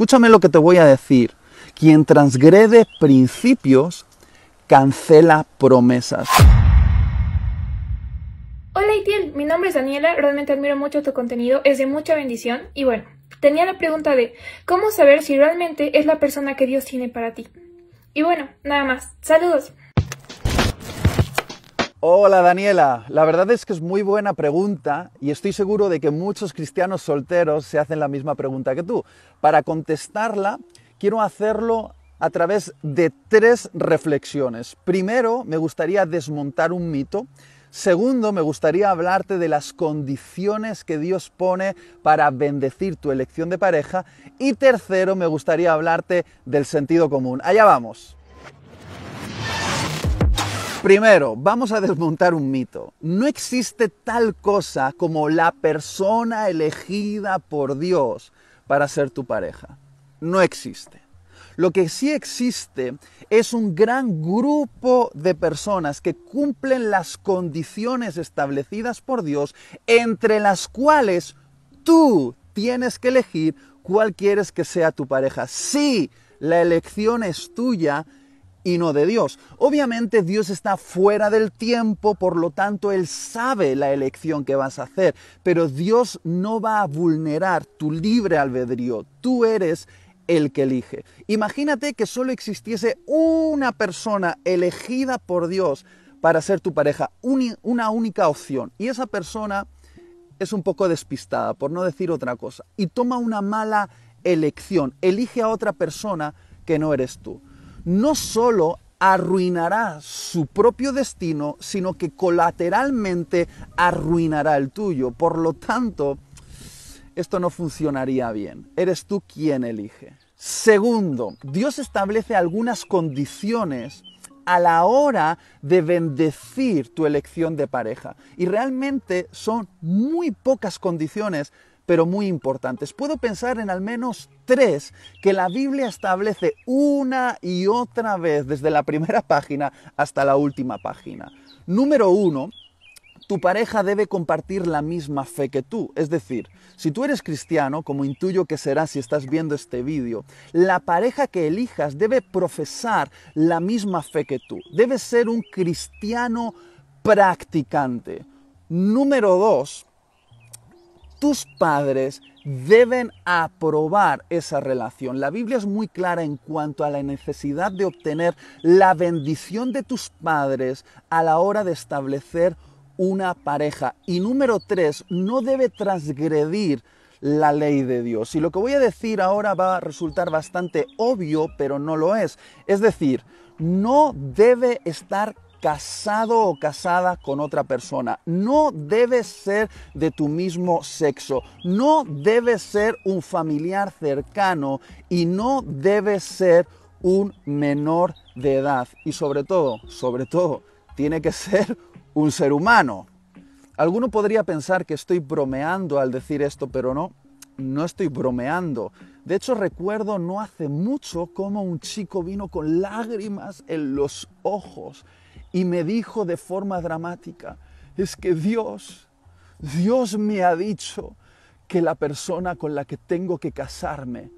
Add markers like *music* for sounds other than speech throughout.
Escúchame lo que te voy a decir. Quien transgrede principios cancela promesas. Hola Itiel, mi nombre es Daniela, realmente admiro mucho tu contenido, es de mucha bendición y bueno, tenía la pregunta de ¿cómo saber si realmente es la persona que Dios tiene para ti? Y bueno, nada más, saludos. Hola Daniela, la verdad es que es muy buena pregunta y estoy seguro de que muchos cristianos solteros se hacen la misma pregunta que tú. Para contestarla, quiero hacerlo a través de tres reflexiones. Primero, me gustaría desmontar un mito. Segundo, me gustaría hablarte de las condiciones que Dios pone para bendecir tu elección de pareja. Y tercero, me gustaría hablarte del sentido común. Allá vamos. Primero, vamos a desmontar un mito. No existe tal cosa como la persona elegida por Dios para ser tu pareja. No existe. Lo que sí existe es un gran grupo de personas que cumplen las condiciones establecidas por Dios, entre las cuales tú tienes que elegir cuál quieres que sea tu pareja. Sí, la elección es tuya y no de Dios. Obviamente Dios está fuera del tiempo, por lo tanto Él sabe la elección que vas a hacer, pero Dios no va a vulnerar tu libre albedrío. Tú eres el que elige. Imagínate que solo existiese una persona elegida por Dios para ser tu pareja, una única opción, y esa persona es un poco despistada, por no decir otra cosa, y toma una mala elección, elige a otra persona que no eres tú no solo arruinará su propio destino, sino que colateralmente arruinará el tuyo. Por lo tanto, esto no funcionaría bien. Eres tú quien elige. Segundo, Dios establece algunas condiciones a la hora de bendecir tu elección de pareja. Y realmente son muy pocas condiciones pero muy importantes. Puedo pensar en al menos tres que la Biblia establece una y otra vez, desde la primera página hasta la última página. Número uno, tu pareja debe compartir la misma fe que tú. Es decir, si tú eres cristiano, como intuyo que será si estás viendo este vídeo, la pareja que elijas debe profesar la misma fe que tú. Debe ser un cristiano practicante. Número dos, tus padres deben aprobar esa relación. La Biblia es muy clara en cuanto a la necesidad de obtener la bendición de tus padres a la hora de establecer una pareja. Y número tres, no debe transgredir la ley de Dios. Y lo que voy a decir ahora va a resultar bastante obvio, pero no lo es. Es decir, no debe estar casado o casada con otra persona. No debes ser de tu mismo sexo, no debes ser un familiar cercano y no debes ser un menor de edad. Y sobre todo, sobre todo, tiene que ser un ser humano. Alguno podría pensar que estoy bromeando al decir esto, pero no, no estoy bromeando. De hecho, recuerdo no hace mucho cómo un chico vino con lágrimas en los ojos y me dijo de forma dramática, es que Dios, Dios me ha dicho que la persona con la que tengo que casarme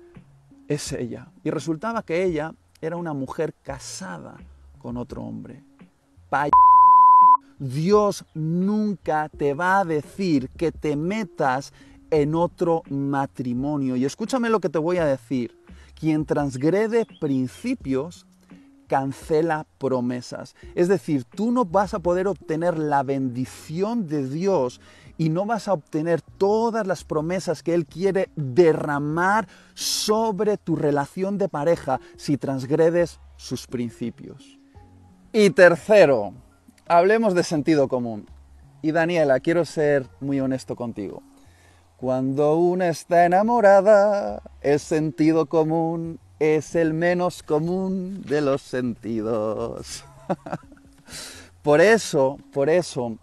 es ella. Y resultaba que ella era una mujer casada con otro hombre. Pay Dios nunca te va a decir que te metas en otro matrimonio. Y escúchame lo que te voy a decir. Quien transgrede principios cancela promesas. Es decir, tú no vas a poder obtener la bendición de Dios y no vas a obtener todas las promesas que Él quiere derramar sobre tu relación de pareja si transgredes sus principios. Y tercero, hablemos de sentido común. Y Daniela, quiero ser muy honesto contigo. Cuando una está enamorada, es sentido común es el menos común de los sentidos. *laughs* por eso, por eso,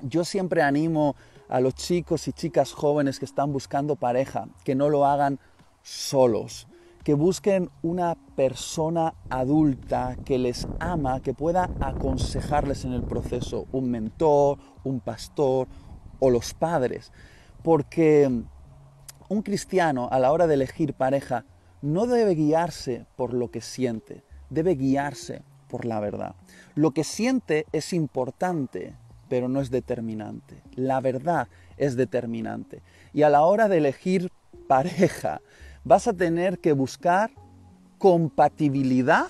yo siempre animo a los chicos y chicas jóvenes que están buscando pareja, que no lo hagan solos, que busquen una persona adulta que les ama, que pueda aconsejarles en el proceso, un mentor, un pastor o los padres, porque un cristiano a la hora de elegir pareja no debe guiarse por lo que siente, debe guiarse por la verdad. Lo que siente es importante, pero no es determinante. La verdad es determinante. Y a la hora de elegir pareja, vas a tener que buscar compatibilidad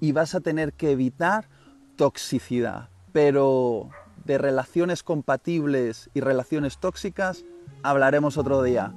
y vas a tener que evitar toxicidad. Pero de relaciones compatibles y relaciones tóxicas hablaremos otro día.